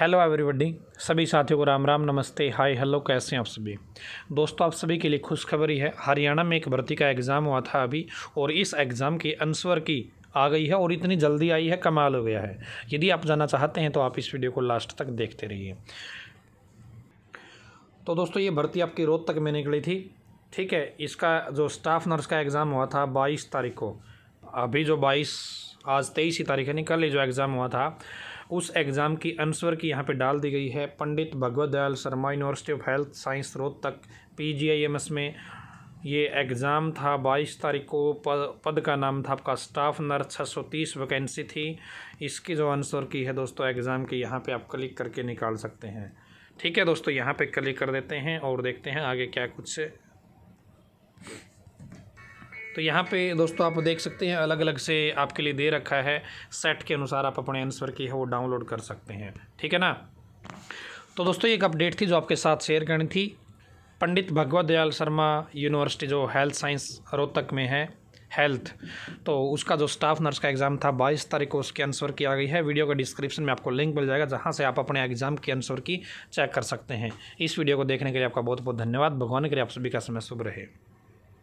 hello everybody सभी साथियों को राम राम नमस्ते हाय हेलो कैसे हैं आप सभी दोस्तों आप सभी के लिए खुशखबरी है हरियाणा में एक भर्ती का एग्ज़ाम हुआ था अभी और इस एग्ज़ाम के आंसर की आ गई है और इतनी जल्दी आई है कमाल हो गया है यदि आप जाना चाहते हैं तो आप इस वीडियो को लास्ट तक देखते रहिए तो दोस्तों ये भर्ती आपकी रोज तक में निकली थी ठीक है इसका जो स्टाफ नर्स का एग्ज़ाम हुआ था बाईस तारीख को अभी जो बाईस आज तेईस तारीख यानी कल जो एग्ज़ाम हुआ था उस एग्ज़ाम की आंसर की यहाँ पे डाल दी गई है Pandit Bhagwat Dayal Sharma university of health science Rohtak एस में ये एग्ज़ाम था बाईस तारीख को पद का नाम था आपका स्टाफ नर्स छः सौ तीस वैकेंसी थी इसकी जो आंसर की है दोस्तों एग्ज़ाम की यहाँ पे आप क्लिक करके निकाल सकते हैं ठीक है दोस्तों यहाँ पे क्लिक कर देते हैं और देखते हैं आगे क्या कुछ तो यहाँ पे दोस्तों आप देख सकते हैं अलग अलग से आपके लिए दे रखा है सेट के अनुसार आप अपने आंसर की है वो डाउनलोड कर सकते हैं ठीक है ना तो दोस्तों एक अपडेट थी जो आपके साथ शेयर करनी थी पंडित भगवत दयाल शर्मा यूनिवर्सिटी जो हेल्थ साइंस रोहतक में है हेल्थ तो उसका जो स्टाफ नर्स का एग्ज़ाम था बाईस तारीख को उसकी आंसर की आ गई है वीडियो का डिस्क्रिप्शन में आपको लिंक मिल जाएगा जहाँ से आप अपने एग्ज़ाम की आंसर की चेक कर सकते हैं इस वीडियो को देखने के लिए आपका बहुत बहुत धन्यवाद भगवान के लिए आप सभी का समय शुभ रहे